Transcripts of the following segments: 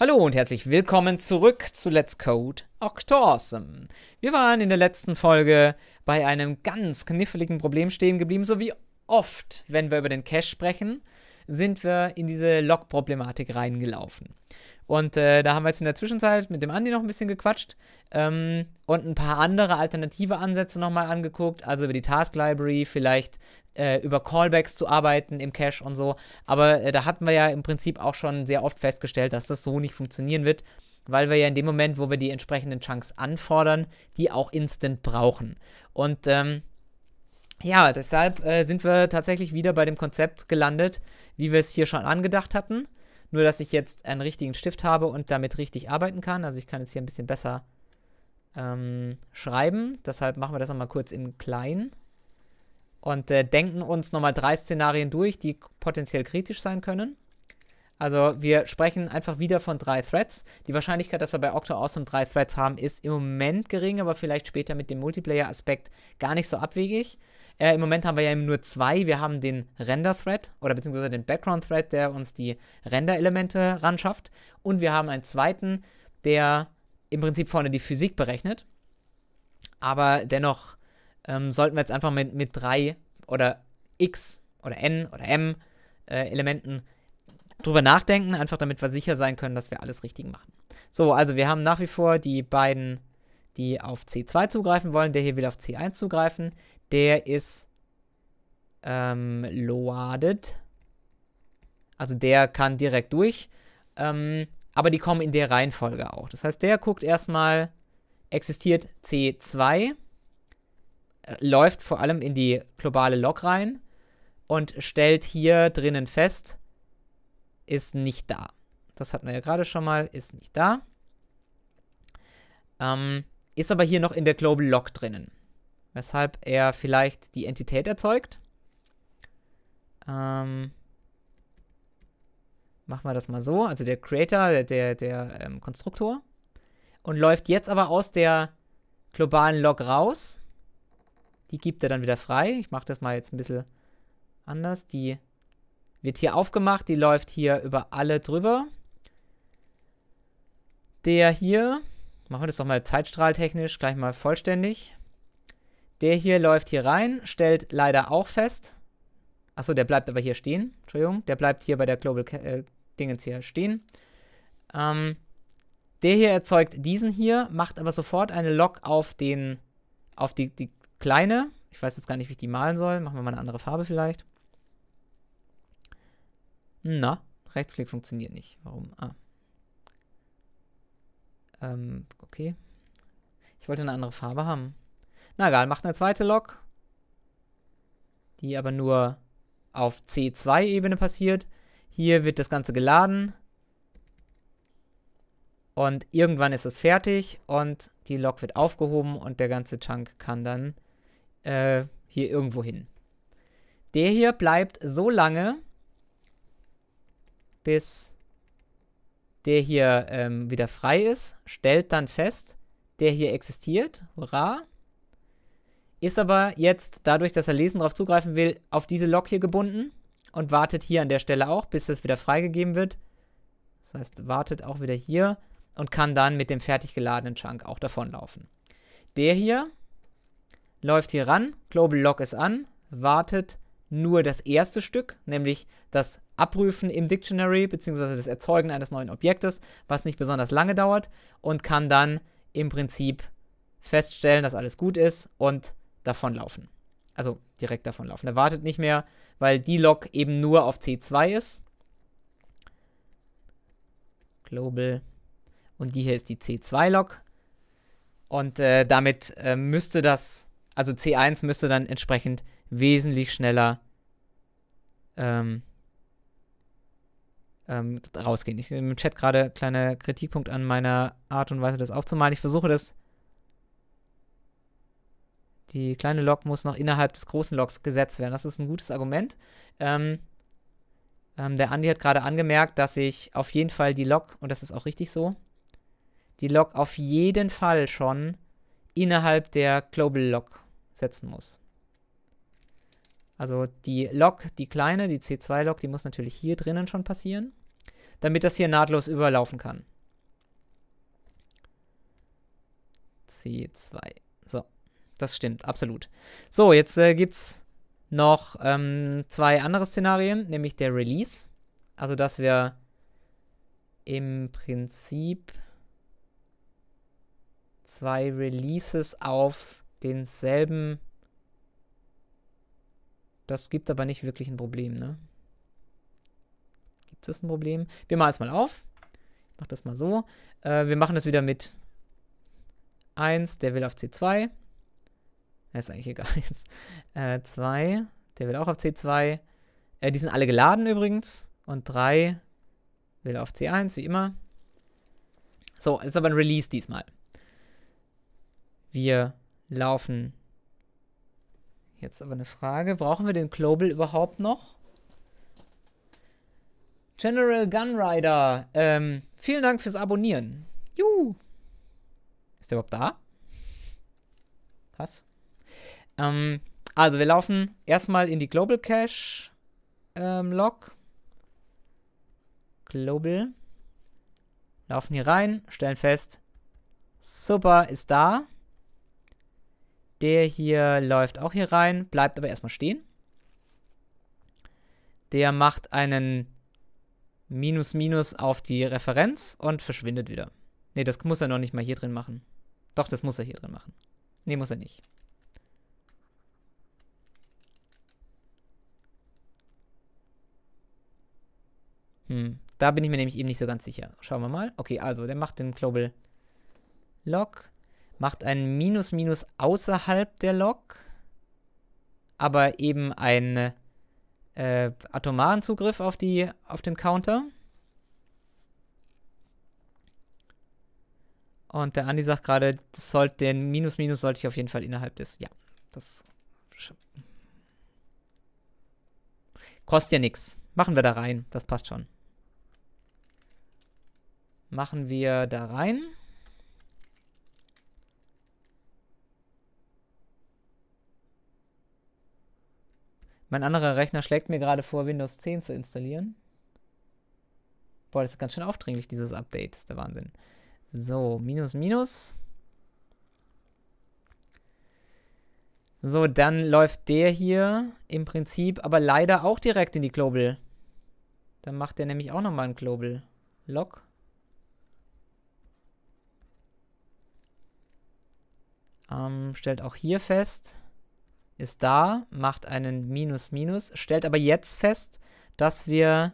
Hallo und herzlich willkommen zurück zu Let's Code Octawesome. Wir waren in der letzten Folge bei einem ganz kniffligen Problem stehen geblieben, so wie oft, wenn wir über den Cache sprechen, sind wir in diese Log-Problematik reingelaufen. Und äh, da haben wir jetzt in der Zwischenzeit mit dem Andi noch ein bisschen gequatscht ähm, und ein paar andere alternative Ansätze nochmal angeguckt. Also über die Task Library, vielleicht äh, über Callbacks zu arbeiten im Cache und so. Aber äh, da hatten wir ja im Prinzip auch schon sehr oft festgestellt, dass das so nicht funktionieren wird, weil wir ja in dem Moment, wo wir die entsprechenden Chunks anfordern, die auch instant brauchen. Und ähm, ja, deshalb äh, sind wir tatsächlich wieder bei dem Konzept gelandet, wie wir es hier schon angedacht hatten. Nur, dass ich jetzt einen richtigen Stift habe und damit richtig arbeiten kann. Also ich kann jetzt hier ein bisschen besser ähm, schreiben. Deshalb machen wir das nochmal kurz im Kleinen. Und äh, denken uns nochmal drei Szenarien durch, die potenziell kritisch sein können. Also wir sprechen einfach wieder von drei Threads. Die Wahrscheinlichkeit, dass wir bei Octo Awesome drei Threads haben, ist im Moment gering, aber vielleicht später mit dem Multiplayer-Aspekt gar nicht so abwegig. Äh, Im Moment haben wir ja eben nur zwei. Wir haben den Render-Thread oder beziehungsweise den Background-Thread, der uns die Render-Elemente ran schafft. Und wir haben einen zweiten, der im Prinzip vorne die Physik berechnet. Aber dennoch ähm, sollten wir jetzt einfach mit, mit drei oder x oder n oder m äh, Elementen drüber nachdenken, einfach damit wir sicher sein können, dass wir alles richtig machen. So, also wir haben nach wie vor die beiden, die auf C2 zugreifen wollen. Der hier will auf C1 zugreifen. Der ist ähm, loaded. Also der kann direkt durch. Ähm, aber die kommen in der Reihenfolge auch. Das heißt, der guckt erstmal, existiert C2, äh, läuft vor allem in die globale Log rein und stellt hier drinnen fest, ist nicht da. Das hatten wir ja gerade schon mal, ist nicht da. Ähm, ist aber hier noch in der Global Log drinnen. Weshalb er vielleicht die Entität erzeugt. Ähm, machen wir das mal so. Also der Creator, der, der, der ähm, Konstruktor. Und läuft jetzt aber aus der globalen Log raus. Die gibt er dann wieder frei. Ich mache das mal jetzt ein bisschen anders. Die wird hier aufgemacht. Die läuft hier über alle drüber. Der hier, machen wir das doch mal zeitstrahltechnisch gleich mal vollständig. Der hier läuft hier rein, stellt leider auch fest. Achso, der bleibt aber hier stehen. Entschuldigung, der bleibt hier bei der Global äh, Dingens hier stehen. Ähm, der hier erzeugt diesen hier, macht aber sofort eine Lok auf den, auf die, die kleine. Ich weiß jetzt gar nicht, wie ich die malen soll. Machen wir mal eine andere Farbe vielleicht. Na, Rechtsklick funktioniert nicht. Warum? Ah. Ähm, okay. Ich wollte eine andere Farbe haben. Na egal, macht eine zweite Lok, die aber nur auf C2-Ebene passiert. Hier wird das Ganze geladen. Und irgendwann ist es fertig und die Lok wird aufgehoben und der ganze Chunk kann dann äh, hier irgendwo hin. Der hier bleibt so lange, bis der hier ähm, wieder frei ist, stellt dann fest, der hier existiert, hurra, ist aber jetzt, dadurch, dass er lesen darauf zugreifen will, auf diese Lok hier gebunden und wartet hier an der Stelle auch, bis das wieder freigegeben wird. Das heißt, wartet auch wieder hier und kann dann mit dem fertig geladenen Chunk auch davonlaufen. Der hier läuft hier ran, Global Lock ist an, wartet nur das erste Stück, nämlich das Abprüfen im Dictionary bzw. das Erzeugen eines neuen Objektes, was nicht besonders lange dauert und kann dann im Prinzip feststellen, dass alles gut ist und davonlaufen. Also direkt davonlaufen. Er wartet nicht mehr, weil die Lok eben nur auf C2 ist. Global. Und die hier ist die C2-Lok. Und äh, damit äh, müsste das, also C1 müsste dann entsprechend wesentlich schneller ähm, ähm, rausgehen. Ich nehme im Chat gerade kleiner Kritikpunkt an meiner Art und Weise, das aufzumalen. Ich versuche das die kleine Lok muss noch innerhalb des großen Loks gesetzt werden. Das ist ein gutes Argument. Ähm, ähm, der Andi hat gerade angemerkt, dass ich auf jeden Fall die Lok, und das ist auch richtig so, die Lok auf jeden Fall schon innerhalb der Global Lok setzen muss. Also die Lok, die kleine, die C2-Lok, die muss natürlich hier drinnen schon passieren, damit das hier nahtlos überlaufen kann. C2 das stimmt, absolut. So, jetzt äh, gibt es noch ähm, zwei andere Szenarien, nämlich der Release. Also, dass wir im Prinzip zwei Releases auf denselben. Das gibt aber nicht wirklich ein Problem, ne? Gibt es ein Problem? Wir malen es mal auf. Ich mach das mal so. Äh, wir machen das wieder mit 1, der will auf C2 ist eigentlich egal jetzt. 2, äh, der will auch auf C2. Äh, die sind alle geladen übrigens. Und drei will auf C1, wie immer. So, ist aber ein Release diesmal. Wir laufen. Jetzt aber eine Frage. Brauchen wir den Global überhaupt noch? General Gunrider, ähm, vielen Dank fürs Abonnieren. Juhu. Ist der überhaupt da? Krass. Ähm, also, wir laufen erstmal in die Global Cache ähm, Log. Global. Laufen hier rein, stellen fest, Super ist da. Der hier läuft auch hier rein, bleibt aber erstmal stehen. Der macht einen Minus Minus auf die Referenz und verschwindet wieder. Ne, das muss er noch nicht mal hier drin machen. Doch, das muss er hier drin machen. Ne, muss er nicht. Hm, da bin ich mir nämlich eben nicht so ganz sicher. Schauen wir mal. Okay, also der macht den Global Lock, macht ein Minus Minus außerhalb der Lock, aber eben einen äh, atomaren Zugriff auf, die, auf den Counter. Und der Andi sagt gerade, den Minus Minus sollte ich auf jeden Fall innerhalb des. Ja, das kostet ja nichts. Machen wir da rein, das passt schon machen wir da rein. Mein anderer Rechner schlägt mir gerade vor, Windows 10 zu installieren. Boah, das ist ganz schön aufdringlich, dieses Update. Das ist der Wahnsinn. So, minus, minus. So, dann läuft der hier im Prinzip aber leider auch direkt in die Global. Dann macht der nämlich auch nochmal einen Global Lock. Ähm, stellt auch hier fest, ist da, macht einen Minus Minus, stellt aber jetzt fest, dass wir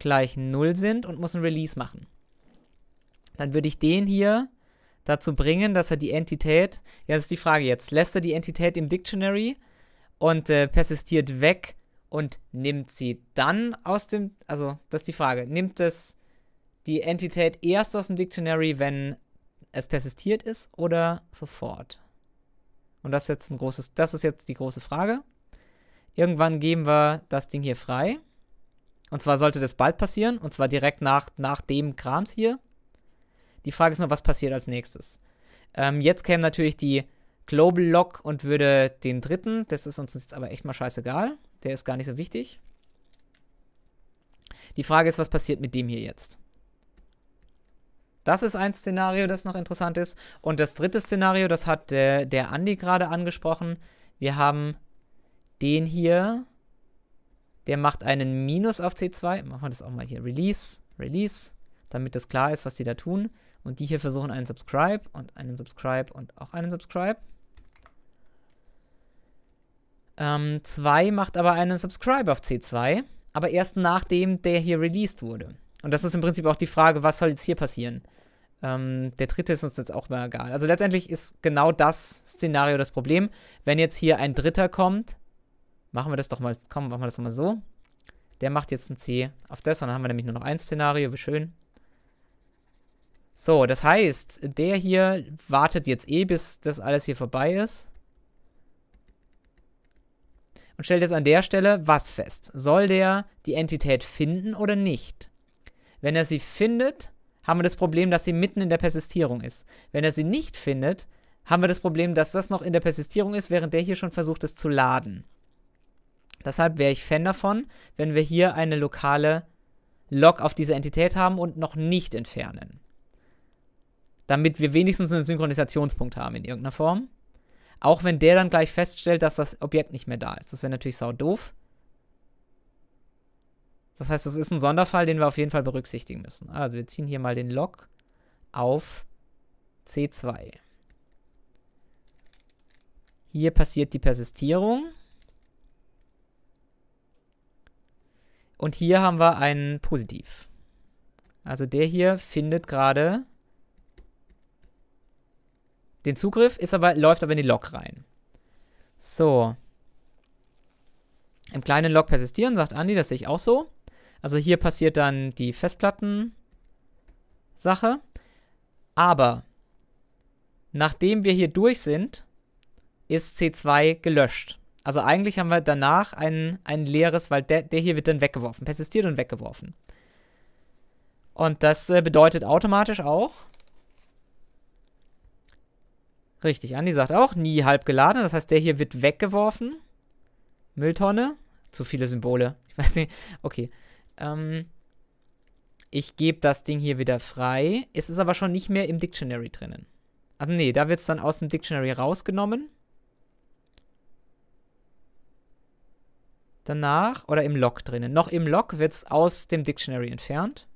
gleich 0 sind und muss ein Release machen. Dann würde ich den hier dazu bringen, dass er die Entität, ja, das ist die Frage jetzt, lässt er die Entität im Dictionary und äh, persistiert weg und nimmt sie dann aus dem, also das ist die Frage, nimmt es die Entität erst aus dem Dictionary, wenn es persistiert ist oder sofort. Und das ist jetzt ein großes, das ist jetzt die große Frage. Irgendwann geben wir das Ding hier frei. Und zwar sollte das bald passieren, und zwar direkt nach, nach dem Krams hier. Die Frage ist nur, was passiert als nächstes? Ähm, jetzt käme natürlich die Global Lock und würde den dritten, das ist uns jetzt aber echt mal scheißegal, der ist gar nicht so wichtig. Die Frage ist, was passiert mit dem hier jetzt? Das ist ein Szenario, das noch interessant ist. Und das dritte Szenario, das hat der, der Andi gerade angesprochen. Wir haben den hier. Der macht einen Minus auf C2. Machen wir das auch mal hier. Release, Release, damit das klar ist, was die da tun. Und die hier versuchen einen Subscribe und einen Subscribe und auch einen Subscribe. 2 ähm, macht aber einen Subscribe auf C2, aber erst nachdem der hier released wurde. Und das ist im Prinzip auch die Frage, was soll jetzt hier passieren? Ähm, der dritte ist uns jetzt auch mal egal. Also letztendlich ist genau das Szenario das Problem. Wenn jetzt hier ein dritter kommt, machen wir das doch mal, komm, machen wir das mal so. Der macht jetzt ein C auf das und dann haben wir nämlich nur noch ein Szenario, wie schön. So, das heißt, der hier wartet jetzt eh, bis das alles hier vorbei ist. Und stellt jetzt an der Stelle was fest. Soll der die Entität finden oder nicht? Wenn er sie findet, haben wir das Problem, dass sie mitten in der Persistierung ist. Wenn er sie nicht findet, haben wir das Problem, dass das noch in der Persistierung ist, während der hier schon versucht, es zu laden. Deshalb wäre ich Fan davon, wenn wir hier eine lokale Log auf dieser Entität haben und noch nicht entfernen. Damit wir wenigstens einen Synchronisationspunkt haben in irgendeiner Form. Auch wenn der dann gleich feststellt, dass das Objekt nicht mehr da ist. Das wäre natürlich sau doof. Das heißt, das ist ein Sonderfall, den wir auf jeden Fall berücksichtigen müssen. Also wir ziehen hier mal den Log auf C2. Hier passiert die Persistierung. Und hier haben wir einen Positiv. Also der hier findet gerade den Zugriff, ist aber, läuft aber in die Log rein. So. Im kleinen Log persistieren, sagt Andi, das sehe ich auch so. Also hier passiert dann die Festplatten-Sache. Aber nachdem wir hier durch sind, ist C2 gelöscht. Also eigentlich haben wir danach ein, ein leeres, weil der, der hier wird dann weggeworfen, persistiert und weggeworfen. Und das äh, bedeutet automatisch auch, Richtig, Andi sagt auch, nie halb geladen. Das heißt, der hier wird weggeworfen. Mülltonne. Zu viele Symbole. Ich weiß nicht. Okay. Ähm, ich gebe das Ding hier wieder frei. Es ist aber schon nicht mehr im Dictionary drinnen. Ach nee, da wird es dann aus dem Dictionary rausgenommen. Danach, oder im Log drinnen. Noch im Log wird es aus dem Dictionary entfernt.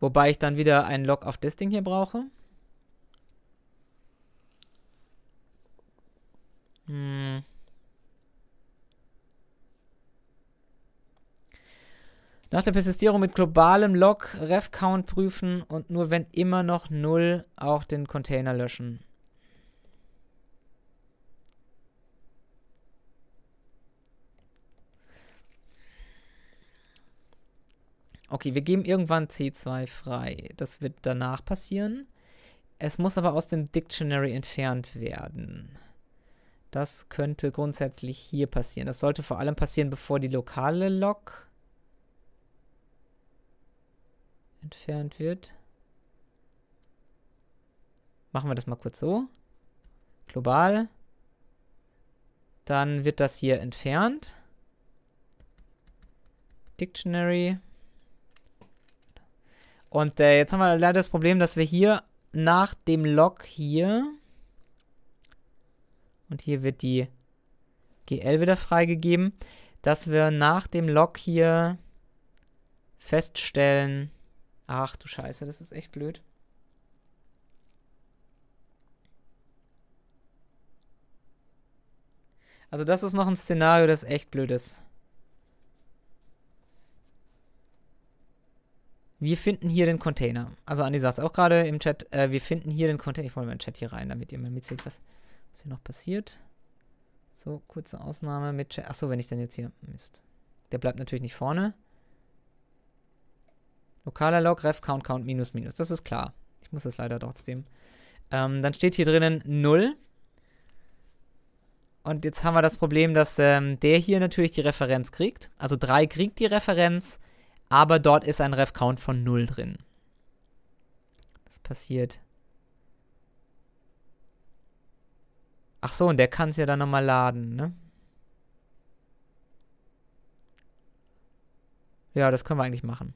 Wobei ich dann wieder einen Log auf das Ding hier brauche. Hm. Nach der Persistierung mit globalem Log Ref-Count prüfen und nur wenn immer noch 0 auch den Container löschen. Okay, wir geben irgendwann C2 frei. Das wird danach passieren. Es muss aber aus dem Dictionary entfernt werden. Das könnte grundsätzlich hier passieren. Das sollte vor allem passieren, bevor die lokale Log entfernt wird. Machen wir das mal kurz so. Global. Dann wird das hier entfernt. Dictionary. Und äh, jetzt haben wir leider das Problem, dass wir hier nach dem Log hier und hier wird die GL wieder freigegeben, dass wir nach dem Log hier feststellen, Ach du Scheiße, das ist echt blöd. Also das ist noch ein Szenario, das echt blöd ist. Wir finden hier den Container. Also Andi sagt es auch gerade im Chat. Äh, wir finden hier den Container. Ich hole meinen Chat hier rein, damit ihr mal mitzählt, was, was hier noch passiert. So, kurze Ausnahme mit Chat. Achso, wenn ich dann jetzt hier... Mist. Der bleibt natürlich nicht vorne. Lokaler Log, Ref, Count, Count, Minus, Minus. Das ist klar. Ich muss es leider trotzdem. Ähm, dann steht hier drinnen 0. Und jetzt haben wir das Problem, dass ähm, der hier natürlich die Referenz kriegt. Also 3 kriegt die Referenz, aber dort ist ein Ref-Count von 0 drin. Das passiert. Ach so, und der kann es ja dann nochmal laden, ne? Ja, das können wir eigentlich machen.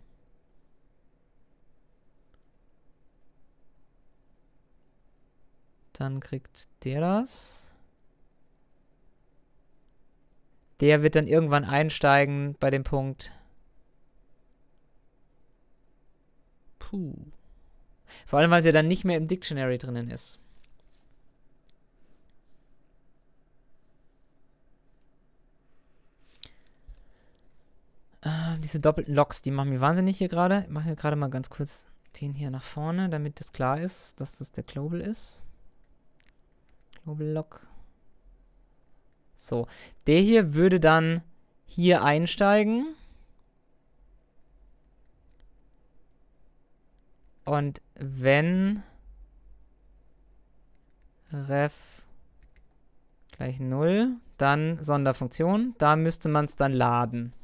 Dann kriegt der das. Der wird dann irgendwann einsteigen bei dem Punkt. Puh. Vor allem, weil sie ja dann nicht mehr im Dictionary drinnen ist. Äh, diese doppelten Loks, die machen mir wahnsinnig hier gerade. Ich mache hier gerade mal ganz kurz den hier nach vorne, damit das klar ist, dass das der Global ist. Knobellock. So, der hier würde dann hier einsteigen. Und wenn ref gleich 0, dann Sonderfunktion, da müsste man es dann laden.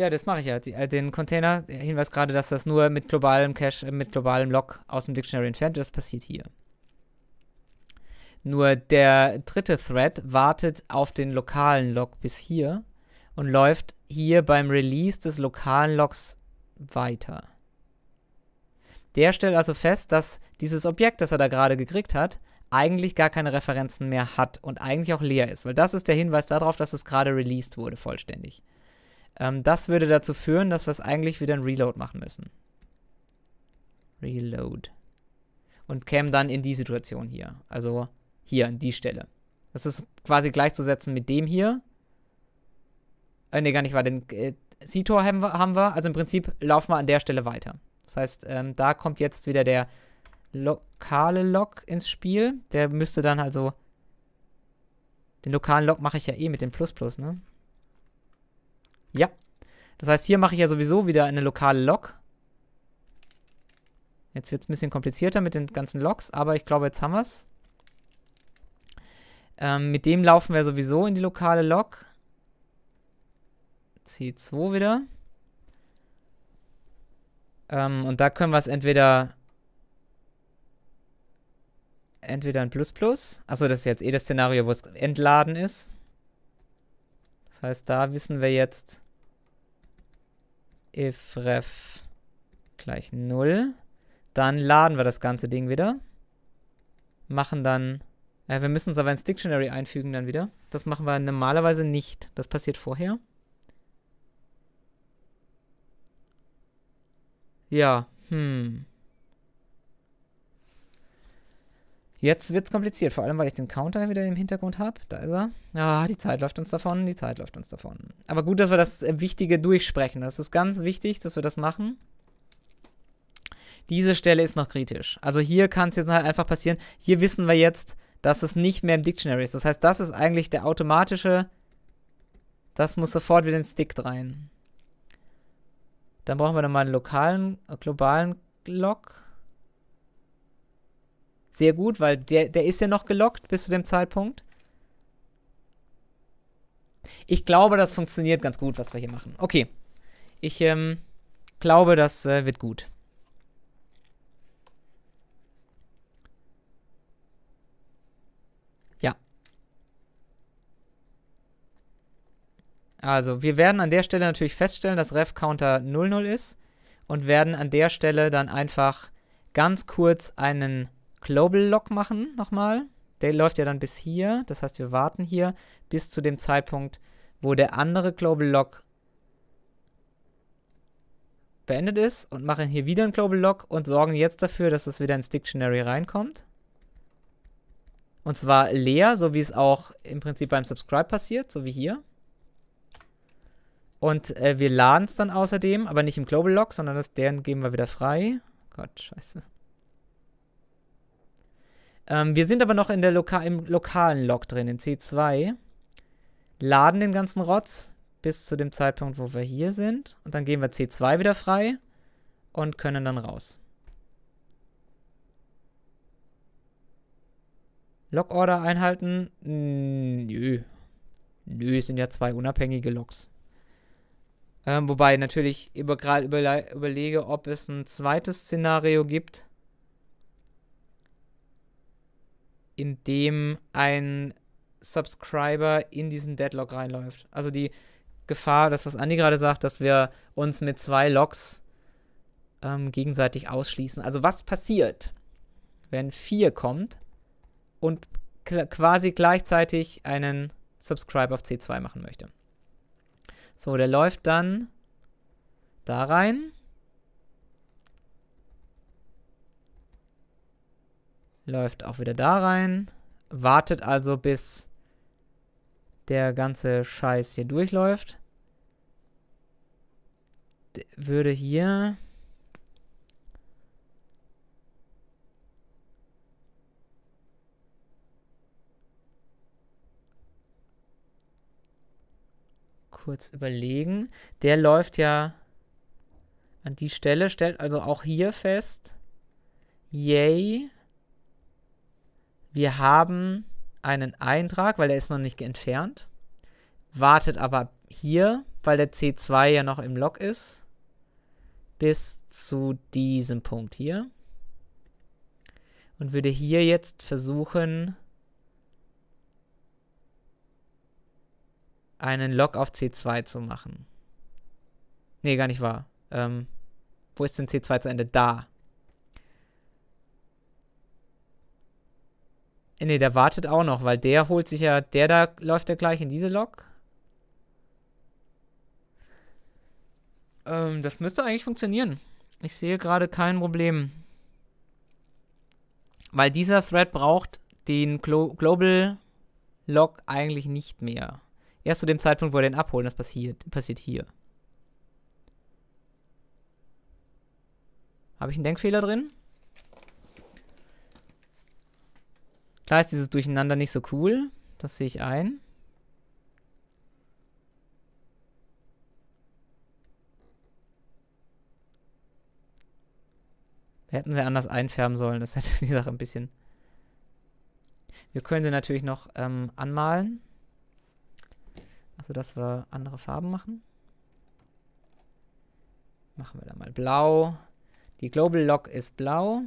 Ja, das mache ich ja. Die, äh, den Container, der Hinweis gerade, dass das nur mit globalem Cache, äh, mit globalem Log aus dem Dictionary entfernt ist, das passiert hier. Nur der dritte Thread wartet auf den lokalen Log bis hier und läuft hier beim Release des lokalen Logs weiter. Der stellt also fest, dass dieses Objekt, das er da gerade gekriegt hat, eigentlich gar keine Referenzen mehr hat und eigentlich auch leer ist, weil das ist der Hinweis darauf, dass es gerade released wurde vollständig. Ähm, das würde dazu führen, dass wir es eigentlich wieder ein Reload machen müssen. Reload. Und kämen dann in die Situation hier. Also hier, an die Stelle. Das ist quasi gleichzusetzen mit dem hier. Äh, ne, gar nicht wahr. Den äh, C-Tor haben wir, haben wir. Also im Prinzip laufen wir an der Stelle weiter. Das heißt, ähm, da kommt jetzt wieder der lokale Log ins Spiel. Der müsste dann also. Den lokalen Log mache ich ja eh mit dem Plus Plus, ne? Ja. Das heißt, hier mache ich ja sowieso wieder eine lokale Log. Jetzt wird es ein bisschen komplizierter mit den ganzen Logs, aber ich glaube, jetzt haben wir es. Ähm, mit dem laufen wir sowieso in die lokale Log. C2 wieder. Ähm, und da können wir es entweder entweder ein Plus Plus. Achso, das ist jetzt eh das Szenario, wo es entladen ist. Das heißt, da wissen wir jetzt if ref gleich 0. Dann laden wir das ganze Ding wieder. Machen dann... Äh, wir müssen es aber ins Dictionary einfügen dann wieder. Das machen wir normalerweise nicht. Das passiert vorher. Ja, hm. Jetzt wird es kompliziert, vor allem weil ich den Counter wieder im Hintergrund habe. Da ist er. Ah, die Zeit läuft uns davon, die Zeit läuft uns davon. Aber gut, dass wir das äh, Wichtige durchsprechen. Das ist ganz wichtig, dass wir das machen. Diese Stelle ist noch kritisch. Also hier kann es jetzt halt einfach passieren. Hier wissen wir jetzt, dass es nicht mehr im Dictionary ist. Das heißt, das ist eigentlich der automatische. Das muss sofort wieder in Stick rein. Dann brauchen wir nochmal einen lokalen, globalen Log. Sehr gut, weil der, der ist ja noch gelockt bis zu dem Zeitpunkt. Ich glaube, das funktioniert ganz gut, was wir hier machen. Okay. Ich ähm, glaube, das äh, wird gut. Ja. Also, wir werden an der Stelle natürlich feststellen, dass Ref-Counter 00 ist. Und werden an der Stelle dann einfach ganz kurz einen Global Lock machen nochmal. Der läuft ja dann bis hier. Das heißt, wir warten hier bis zu dem Zeitpunkt, wo der andere Global Lock beendet ist und machen hier wieder einen Global Lock und sorgen jetzt dafür, dass das wieder ins Dictionary reinkommt. Und zwar leer, so wie es auch im Prinzip beim Subscribe passiert, so wie hier. Und äh, wir laden es dann außerdem, aber nicht im Global Lock, sondern das, den geben wir wieder frei. Gott, scheiße. Ähm, wir sind aber noch in der Loka im lokalen Log drin, in C2. Laden den ganzen Rotz bis zu dem Zeitpunkt, wo wir hier sind. Und dann geben wir C2 wieder frei und können dann raus. Log-Order einhalten? Nö. Nö, es sind ja zwei unabhängige Logs. Ähm, wobei natürlich über, gerade überle überlege, ob es ein zweites Szenario gibt, in dem ein Subscriber in diesen Deadlock reinläuft. Also die Gefahr, das was Andi gerade sagt, dass wir uns mit zwei Logs ähm, gegenseitig ausschließen. Also was passiert, wenn 4 kommt und quasi gleichzeitig einen Subscriber auf C2 machen möchte. So, der läuft dann da rein. läuft auch wieder da rein, wartet also bis der ganze Scheiß hier durchläuft. D würde hier kurz überlegen. Der läuft ja an die Stelle, stellt also auch hier fest, yay, wir haben einen Eintrag, weil der ist noch nicht entfernt. Wartet aber hier, weil der C2 ja noch im Log ist, bis zu diesem Punkt hier. Und würde hier jetzt versuchen, einen Log auf C2 zu machen. Nee, gar nicht wahr. Ähm, wo ist denn C2 zu Ende? Da. Ne, der wartet auch noch, weil der holt sich ja. Der da läuft ja gleich in diese Lok. Ähm, das müsste eigentlich funktionieren. Ich sehe gerade kein Problem. Weil dieser Thread braucht den Glo Global Lock eigentlich nicht mehr. Erst zu dem Zeitpunkt, wo er den abholen, das passiert, passiert hier. Habe ich einen Denkfehler drin? Klar ist dieses Durcheinander nicht so cool. Das sehe ich ein. Wir hätten sie anders einfärben sollen. Das hätte die Sache ein bisschen... Wir können sie natürlich noch ähm, anmalen. Also, dass wir andere Farben machen. Machen wir da mal blau. Die Global Lock ist blau.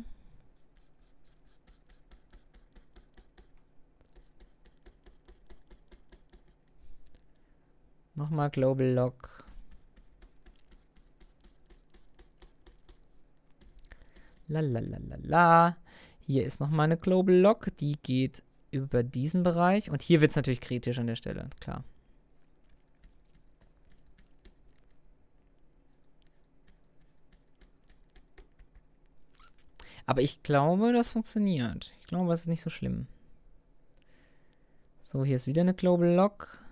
Nochmal Global Lock. Lalalala. Hier ist nochmal eine Global Lock. Die geht über diesen Bereich. Und hier wird es natürlich kritisch an der Stelle, klar. Aber ich glaube, das funktioniert. Ich glaube, das ist nicht so schlimm. So, hier ist wieder eine Global Lock.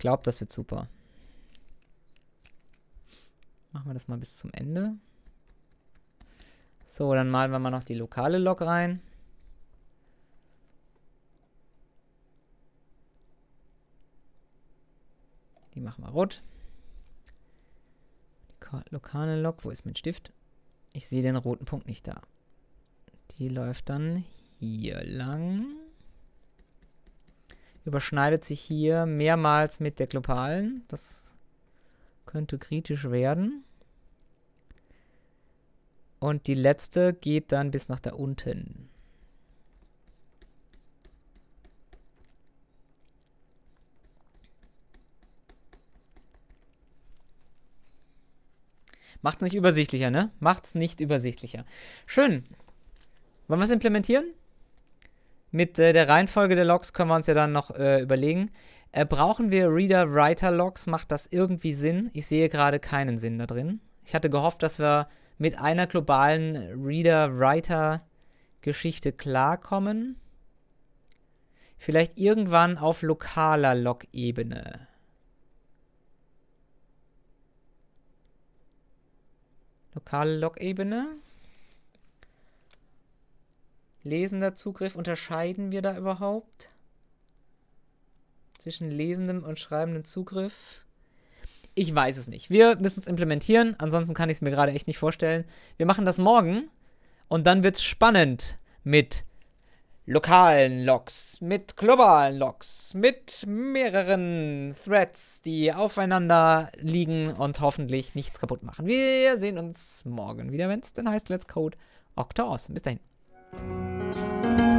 glaube, das wird super. Machen wir das mal bis zum Ende. So, dann malen wir mal noch die lokale Lok rein. Die machen wir rot. Die lokale Lok, wo ist mein Stift? Ich sehe den roten Punkt nicht da. Die läuft dann hier lang überschneidet sich hier mehrmals mit der globalen. Das könnte kritisch werden. Und die letzte geht dann bis nach da unten. Macht's nicht übersichtlicher, ne? Macht's nicht übersichtlicher. Schön. Wollen wir es implementieren? Mit äh, der Reihenfolge der Logs können wir uns ja dann noch äh, überlegen. Äh, brauchen wir Reader-Writer-Logs? Macht das irgendwie Sinn? Ich sehe gerade keinen Sinn da drin. Ich hatte gehofft, dass wir mit einer globalen Reader-Writer-Geschichte klarkommen. Vielleicht irgendwann auf lokaler Log-Ebene. Lokale Log-Ebene. Lesender Zugriff, unterscheiden wir da überhaupt? Zwischen lesendem und schreibendem Zugriff? Ich weiß es nicht. Wir müssen es implementieren, ansonsten kann ich es mir gerade echt nicht vorstellen. Wir machen das morgen und dann wird es spannend mit lokalen Logs, mit globalen Logs, mit mehreren Threads, die aufeinander liegen und hoffentlich nichts kaputt machen. Wir sehen uns morgen wieder, wenn es dann heißt Let's Code Octaus. Bis dahin. you.